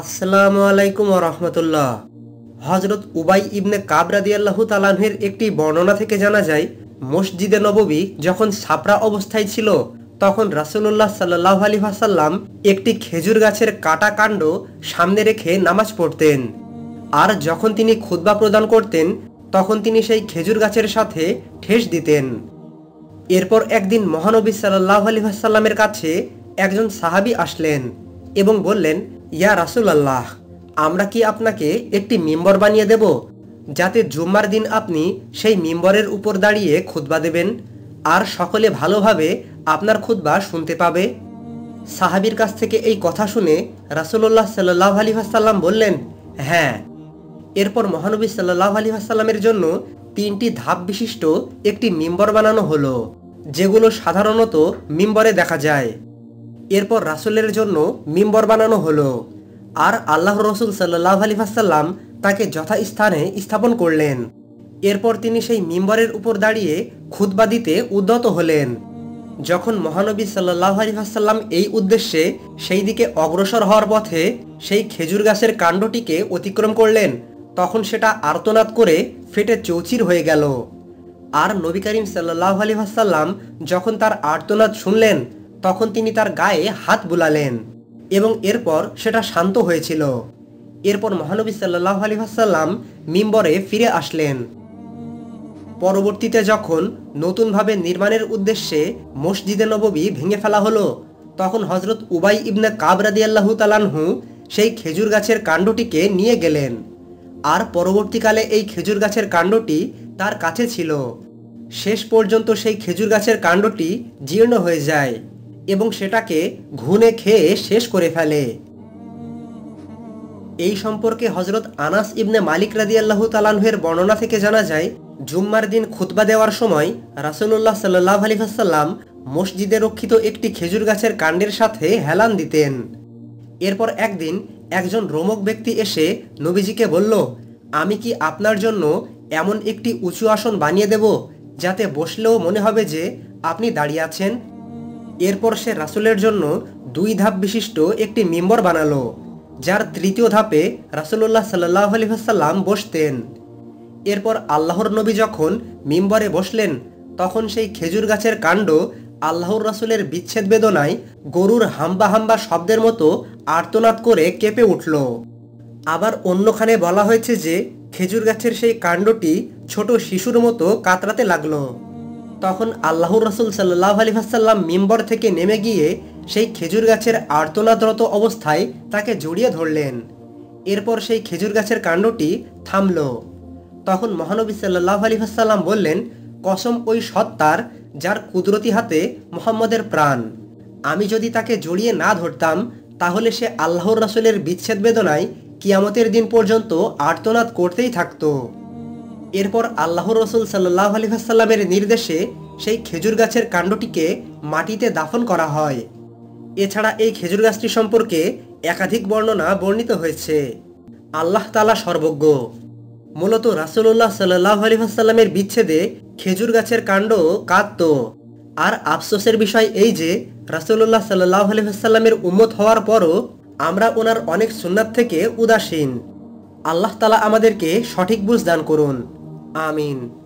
আসসালামু আলাইকুম রহমতুল্লাহ হজরত উবাই ইবনে কাবরাদি আল্লাহ তালাহের একটি বর্ণনা থেকে জানা যায় মসজিদে নববী যখন ছাপরা অবস্থায় ছিল তখন রাসুল্লাহ সাল্লাহ আলী ভাসাল্লাম একটি খেজুর গাছের কাটা কাণ্ড সামনে রেখে নামাজ পড়তেন আর যখন তিনি খুদ্া প্রদান করতেন তখন তিনি সেই খেজুর গাছের সাথে ঠেস দিতেন এরপর একদিন মহানবী সাল্লাহ আলী ভাসাল্লামের কাছে একজন সাহাবি আসলেন এবং বললেন ইয়া রাসুলাল্লাহ আমরা কি আপনাকে একটি মেম্বর বানিয়ে দেব যাতে জুম্মার দিন আপনি সেই মেম্বরের উপর দাঁড়িয়ে খুতবা দেবেন আর সকলে ভালোভাবে আপনার খুতবা শুনতে পাবে সাহাবির কাছ থেকে এই কথা শুনে রাসুল্লাহ সাল্লাহ আলী হাসাল্লাম বললেন হ্যাঁ এরপর মহানবী সাল্লাহ আলী হাসাল্লামের জন্য তিনটি ধাপ বিশিষ্ট একটি মিম্বর বানানো হলো যেগুলো সাধারণত মিম্বরে দেখা যায় এরপর রাসুলের জন্য মিম্বর বানানো হলো আর আল্লাহ রসুল সাল্লাহ আলী ভাসাল্লাম তাকে যথাস্থানে স্থাপন করলেন এরপর তিনি সেই মিম্বরের উপর দাঁড়িয়ে খুতবা দিতে উদ্যত হলেন যখন মহানবী সাল্লাহ আলিহাসাল্লাম এই উদ্দেশ্যে সেই দিকে অগ্রসর হওয়ার পথে সেই খেজুর গাছের কাণ্ডটিকে অতিক্রম করলেন তখন সেটা আর্তনাদ করে ফেটে চৌচির হয়ে গেল আর নবী করিম সাল্লাহ ভাসাল্লাম যখন তার আর্তনাদ শুনলেন তখন তিনি তার গায়ে হাত বুলালেন এবং এরপর সেটা শান্ত হয়েছিল এরপর মহানবী সাল্লাহ আলী আসাল্লাম মিম্বরে ফিরে আসলেন পরবর্তীতে যখন নতুনভাবে নির্মাণের উদ্দেশ্যে মসজিদে নববী ভেঙে ফেলা হলো তখন হজরত উবাই ইবনে কাবরাদি আল্লাহ তালানহু সেই খেজুর গাছের কাণ্ডটিকে নিয়ে গেলেন আর পরবর্তীকালে এই খেজুর গাছের কাণ্ডটি তার কাছে ছিল শেষ পর্যন্ত সেই খেজুর গাছের কাণ্ডটি জীর্ণ হয়ে যায় এবং সেটাকে ঘুনে খেয়ে শেষ করে ফেলে এই সম্পর্কে হজরত আনাস ইবনে মালিক রাদি আল্লাহ তালানহের বর্ণনা থেকে জানা যায় জুম্মার দিন খুতবা দেওয়ার সময় রাসুল্লাহ সাল্লাহ আলিফাসাল্লাম মসজিদে রক্ষিত একটি খেজুর গাছের কাণ্ডের সাথে হেলান দিতেন এরপর একদিন একজন রোমক ব্যক্তি এসে নবীজিকে বলল আমি কি আপনার জন্য এমন একটি উঁচু আসন বানিয়ে দেব যাতে বসলেও মনে হবে যে আপনি দাঁড়িয়ে আছেন এরপর সে রাসুলের জন্য দুই ধাপ বিশিষ্ট একটি মেম্বর বানালো যার তৃতীয় ধাপে রাসুলুল্লাহ সাল্লাহ আলহিহাসাল্লাম বসতেন এরপর আল্লাহর নবী যখন মিম্বরে বসলেন তখন সেই খেজুর গাছের কাণ্ড আল্লাহর রাসুলের বিচ্ছেদ বেদনায় গরুর হাম্বা হাম্বা শব্দের মতো আর্তনাদ করে কেঁপে উঠল আবার অন্যখানে বলা হয়েছে যে খেজুর গাছের সেই কাণ্ডটি ছোট শিশুর মতো কাতরাতে লাগলো তখন আল্লাহর রসুল সাল্লাহ আলী ভাসাল্লাম মিম্বর থেকে নেমে গিয়ে সেই খেজুর গাছের আর্তনাদরত অবস্থায় তাকে জড়িয়ে ধরলেন এরপর সেই খেজুর গাছের কাণ্ডটি থামল তখন মহানবী সাল্লাহ আলী ভাসাল্লাম বললেন কসম ওই সত্তার যার কুদরতি হাতে মোহাম্মদের প্রাণ আমি যদি তাকে জড়িয়ে না ধরতাম তাহলে সে আল্লাহর রসুলের বিচ্ছেদ বেদনায় কিয়ামতের দিন পর্যন্ত আর্তনাদ করতেই থাকতো এরপর আল্লাহ রসুল সাল্লাহ আলহাসাল্লামের নির্দেশে সেই খেজুর গাছের কাণ্ডটিকে মাটিতে দাফন করা হয় এছাড়া এই খেজুর গাছটি সম্পর্কে একাধিক বর্ণনা বর্ণিত হয়েছে আল্লাহ তালা সর্বজ্ঞ মূলত রাসুল্লাহ সাল্লাহ আলহাসাল্লামের বিচ্ছেদে খেজুর গাছের কাণ্ড কাঁদত আর আফসোসের বিষয় এই যে রাসুল্লাহ সাল্লাহ আলহাসাল্লামের উম্মত হওয়ার পরও আমরা ওনার অনেক সুন্নাত থেকে উদাসীন আল্লাহ তালা আমাদেরকে সঠিক বুঝ দান করুন I mean,